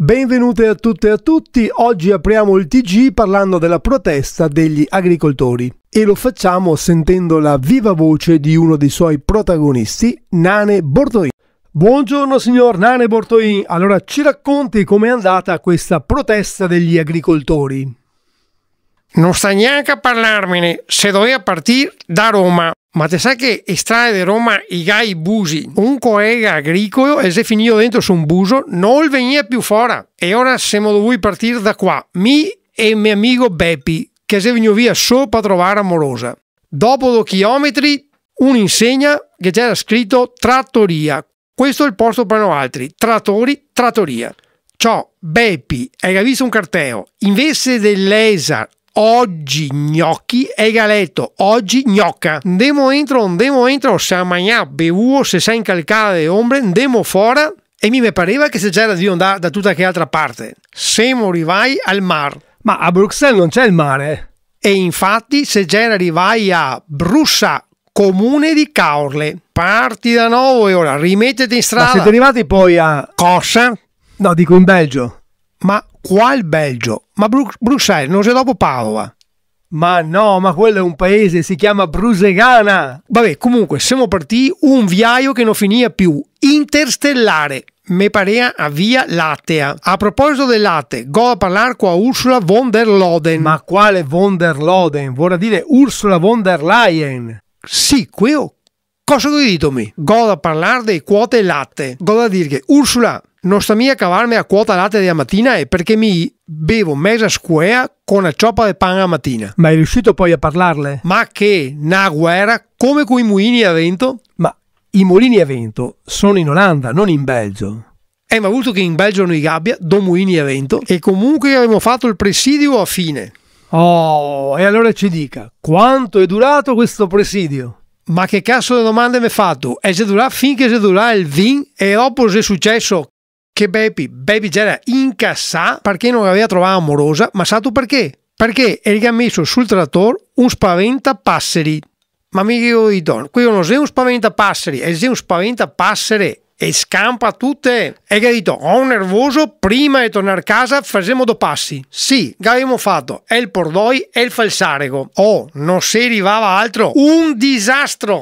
Benvenute a tutte e a tutti, oggi apriamo il TG parlando della protesta degli agricoltori e lo facciamo sentendo la viva voce di uno dei suoi protagonisti, Nane Bortoin. Buongiorno signor Nane Bortoin, allora ci racconti com'è andata questa protesta degli agricoltori? Non sta neanche a parlarmene se doveva partire da Roma. Ma te sai che estrae da Roma i gai busi? Un collega agricolo e se finito dentro su un buso non veniva più fuori. E ora siamo dovuti partire da qua, mi e mio amico Beppi, che se veniva via solo per trovare amorosa. Dopo due chilometri, un'insegna che c'era scritto trattoria. Questo è il posto per noi altri, trattori, trattoria. Ciò, Beppi, hai visto un carteo, invece dell'ESA Oggi gnocchi e galeto. Oggi gnocca. Andiamo entro, andiamo entro. Se a mañana bevuo, se sa incalcada le ombre, andiamo fuera. E mi pareva che se c'era di andare da tutta che altra parte. Se morivai al mar. Ma a Bruxelles non c'è il mare. E infatti se c'era arrivai a Brussa, comune di Caorle. Parti da nuovo e ora rimettete in strada. Ma siete arrivati poi a... Cosa? No, dico in Belgio. Ma qua il Belgio, ma Bru Bruxelles non c'è dopo Padova. Ma no, ma quello è un paese, si chiama Brusegana. Vabbè, comunque, siamo partiti un viaio che non finiva più. Interstellare. Me parea a via Lattea. A proposito del latte, go a parlare con Ursula von der Loden. Ma quale von der Loden? Vorrà dire Ursula von der Leyen. Sì, quello. Cosa dito mi? Go a parlare dei quote latte. Go a dire che Ursula non sta mica a cavarmi a quota latte della mattina e perché mi bevo mezza squea con la cioppa di pane a mattina. Ma è riuscito poi a parlarle? Ma che, na guerra come coi mulini a vento? Ma i mulini a vento sono in Olanda, non in Belgio. Eh, ma visto che in Belgio i gabbia, do mulini a vento, e comunque abbiamo fatto il presidio a fine. Oh, e allora ci dica, quanto è durato questo presidio? Ma che cazzo di domande mi hai fatto? E se durà finché se durà il VIN e dopo se è successo che Beppi, Beppi c'era in cassa perché non aveva trovato amorosa, ma sa tu perché? Perché era messo sul trattore un spaventapasseri. Ma mi io gli do, qui non sei un spaventapasseri, è un spaventapassere e scampa tutte. E gli ha detto, ho oh, nervoso, prima di tornare a casa facciamo due passi. Sì, abbiamo fatto? È il pordoi e il falsarego. Oh, non si arrivava altro. Un disastro!